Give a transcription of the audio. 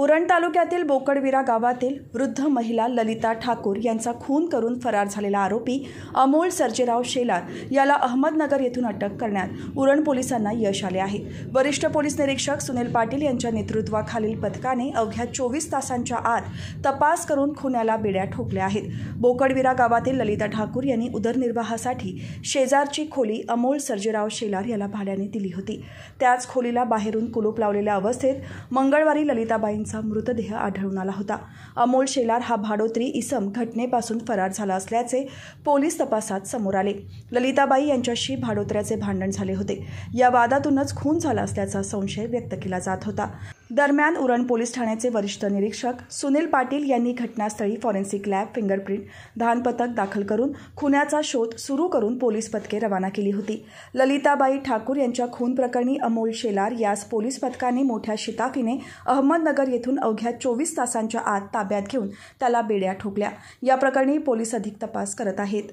उरण तालुक्यातील बोकडविरा गावातील वृद्ध महिला ललिता ठाकूर यांचा खून करून फरार झालेला आरोपी अमोल सर्जेराव शेलार याला अहमदनगर येथून अटक करण्यात उरण पोलिसांना यश आले आहे वरिष्ठ पोलीस निरीक्षक सुनील पाटील यांच्या नेतृत्वाखालील पथकाने अवघ्या चोवीस तासांच्या आत तपास करून खुन्याला बिड्या ठोकल्या आहेत बोकडविरा गावातील ललिता ठाकूर यांनी उदरनिर्वाहासाठी शेजारची खोली अमोल सर्जेराव शेलार याला भाड्याने दिली होती त्याच खोलीला बाहेरून कुलूप लावलेल्या अवस्थेत मंगळवारी ललिताबाई यांचा मृतदेह आढळून आला होता अमोल शेलार हा भाडोत्री इसम घटनेपासून फरार झाला असल्याचे पोलीस तपासात समोर आले ललिताबाई यांच्याशी भाडोत्र्याचे भांडण झाले होते या वादातूनच खून झाला असल्याचा संशय व्यक्त केला जात होता दरम्यान उरण पोलीस ठाण्याचे वरिष्ठ निरीक्षक सुनील पाटील यांनी घटनास्थळी फॉरेन्सिक लॅब फिंगरप्रिंट धानपथक दाखल करून खुन्याचा शोध सुरू करून पोलीस पथके रवाना केली होती ललिताबाई ठाकूर यांच्या खून प्रकरणी अमोल शेलार यास पोलीस पथकाने मोठ्या शिताफीने अहमदनगर येथून अवघ्या चोवीस तासांच्या आत ताब्यात घेऊन त्याला बेड्या ठोकल्या या प्रकरणी पोलीस अधिक तपास करत आहेत